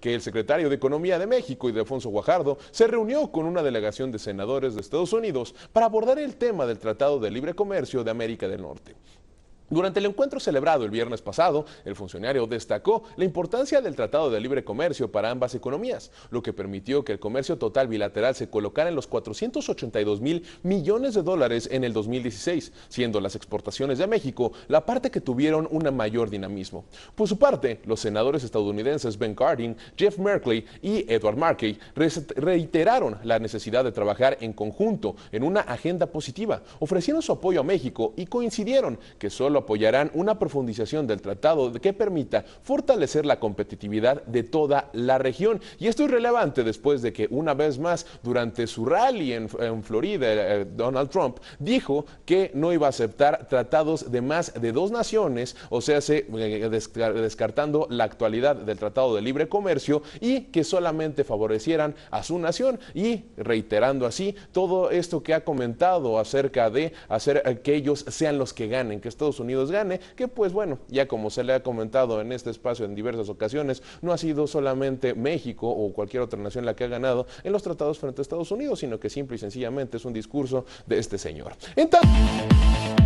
que el secretario de Economía de México, Alfonso Guajardo, se reunió con una delegación de senadores de Estados Unidos para abordar el tema del Tratado de Libre Comercio de América del Norte. Durante el encuentro celebrado el viernes pasado, el funcionario destacó la importancia del Tratado de Libre Comercio para ambas economías, lo que permitió que el comercio total bilateral se colocara en los 482 mil millones de dólares en el 2016, siendo las exportaciones de México la parte que tuvieron un mayor dinamismo. Por su parte, los senadores estadounidenses Ben Cardin, Jeff Merkley y Edward Markey reiteraron la necesidad de trabajar en conjunto en una agenda positiva, ofrecieron su apoyo a México y coincidieron que solo apoyarán una profundización del tratado que permita fortalecer la competitividad de toda la región. Y esto es relevante después de que una vez más durante su rally en, Florida, eh, eh, Donald Trump dijo que no iba a aceptar tratados de más de dos naciones, o sea, eh, descartando la actualidad del Tratado de Libre Comercio y que solamente favorecieran a su nación y reiterando así todo esto que ha comentado acerca de hacer que ellos sean los que ganen, que Estados Unidos gane, que pues bueno, ya como se le ha comentado en este espacio en diversas ocasiones, no ha sido solamente México o cualquier otra nación la que ha ganado en los tratados frente a Estados Unidos, sino que simple y sencillamente es un discurso de este señor. Entonces...